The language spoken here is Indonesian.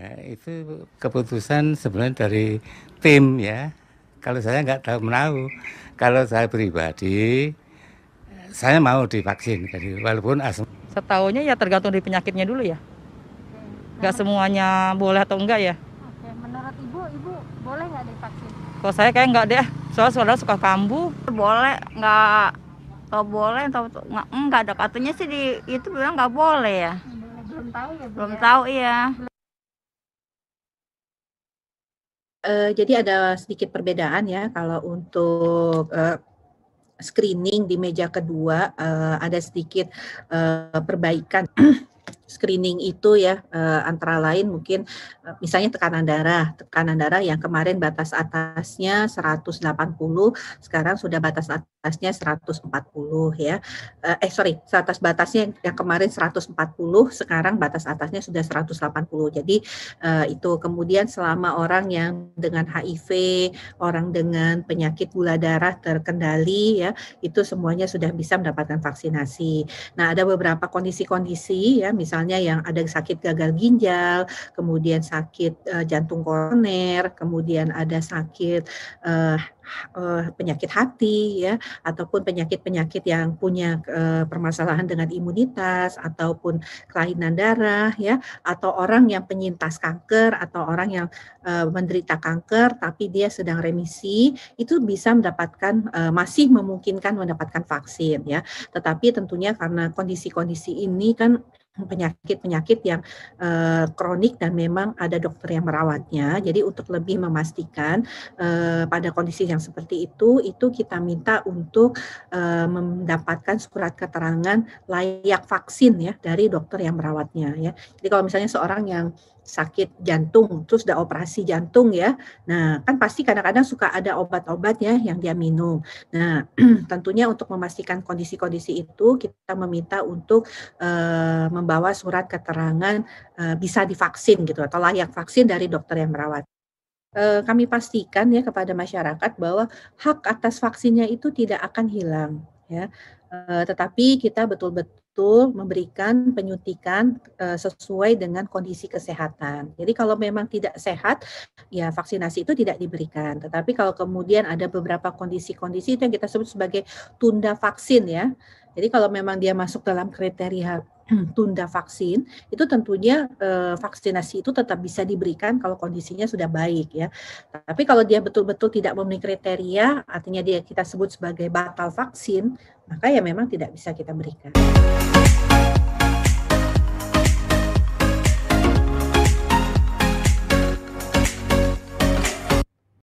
Ya, itu keputusan sebenarnya dari tim ya. Kalau saya nggak tahu menahu, kalau saya pribadi saya mau divaksin jadi walaupun asma. Setahunya ya tergantung dari penyakitnya dulu ya. Nggak semuanya boleh atau enggak ya. Oke, menurut ibu, ibu boleh nggak divaksin? Kalau saya kayak nggak deh, soalnya saudara suka kambuh. Boleh, nggak enggak boleh, enggak, nggak ada katanya sih di itu bilang enggak boleh ya. Belum tahu ya. Belum ya. tahu iya. Uh, jadi ada sedikit perbedaan ya kalau untuk uh, screening di meja kedua uh, ada sedikit uh, perbaikan screening itu ya eh, antara lain mungkin eh, misalnya tekanan darah, tekanan darah yang kemarin batas atasnya 180 sekarang sudah batas atasnya 140 ya. eh, eh sorry, batas batasnya yang kemarin 140 sekarang batas atasnya sudah 180. Jadi itu kemudian selama orang yang dengan HIV, orang dengan penyakit gula darah terkendali ya, itu semuanya sudah bisa mendapatkan vaksinasi. Nah, ada beberapa kondisi-kondisi ya misalnya misalnya yang ada sakit gagal ginjal, kemudian sakit uh, jantung koroner, kemudian ada sakit uh, uh, penyakit hati ya ataupun penyakit-penyakit yang punya uh, permasalahan dengan imunitas ataupun kelainan darah ya atau orang yang penyintas kanker atau orang yang uh, menderita kanker tapi dia sedang remisi itu bisa mendapatkan uh, masih memungkinkan mendapatkan vaksin ya tetapi tentunya karena kondisi-kondisi ini kan penyakit-penyakit yang uh, kronik dan memang ada dokter yang merawatnya. Jadi untuk lebih memastikan uh, pada kondisi yang seperti itu, itu kita minta untuk uh, mendapatkan surat keterangan layak vaksin ya dari dokter yang merawatnya ya. Jadi kalau misalnya seorang yang sakit jantung, terus udah operasi jantung ya. Nah, kan pasti kadang-kadang suka ada obat-obat ya yang dia minum. Nah, tentunya untuk memastikan kondisi-kondisi itu kita meminta untuk e, membawa surat keterangan e, bisa divaksin gitu atau layak vaksin dari dokter yang merawat eh, kami pastikan ya kepada masyarakat bahwa hak atas vaksinnya itu tidak akan hilang ya. tetapi kita betul-betul betul memberikan penyuntikan uh, sesuai dengan kondisi kesehatan. Jadi kalau memang tidak sehat, ya vaksinasi itu tidak diberikan. Tetapi kalau kemudian ada beberapa kondisi-kondisi itu yang kita sebut sebagai tunda vaksin ya. Jadi kalau memang dia masuk dalam kriteria tunda vaksin itu tentunya eh, vaksinasi itu tetap bisa diberikan kalau kondisinya sudah baik ya. Tapi kalau dia betul-betul tidak memenuhi kriteria, artinya dia kita sebut sebagai batal vaksin, maka ya memang tidak bisa kita berikan.